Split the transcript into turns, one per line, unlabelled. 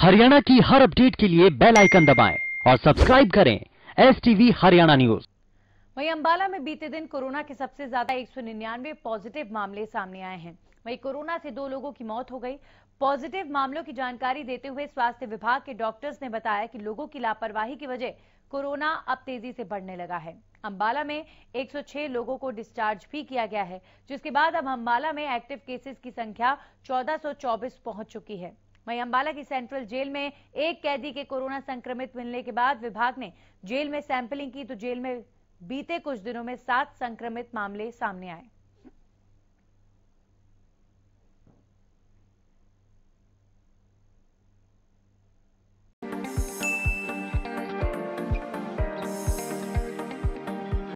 हरियाणा की हर अपडेट के लिए बेल आइकन दबाएं और सब्सक्राइब करें एस टीवी हरियाणा न्यूज
वही अंबाला में बीते दिन कोरोना के सबसे ज्यादा एक पॉजिटिव मामले सामने आए हैं वही कोरोना से दो लोगों की मौत हो गई पॉजिटिव मामलों की जानकारी देते हुए स्वास्थ्य विभाग के डॉक्टर्स ने बताया कि लोगों की लापरवाही की वजह कोरोना अब तेजी से बढ़ने लगा है अंबाला में 106 लोगों को डिस्चार्ज भी किया गया है जिसके बाद अब अंबाला में एक्टिव केसेस की संख्या 1424 पहुंच चुकी है वहीं अंबाला की सेंट्रल जेल में एक कैदी के कोरोना संक्रमित मिलने के बाद विभाग ने जेल में सैंपलिंग की तो जेल में बीते कुछ दिनों में सात संक्रमित मामले सामने आए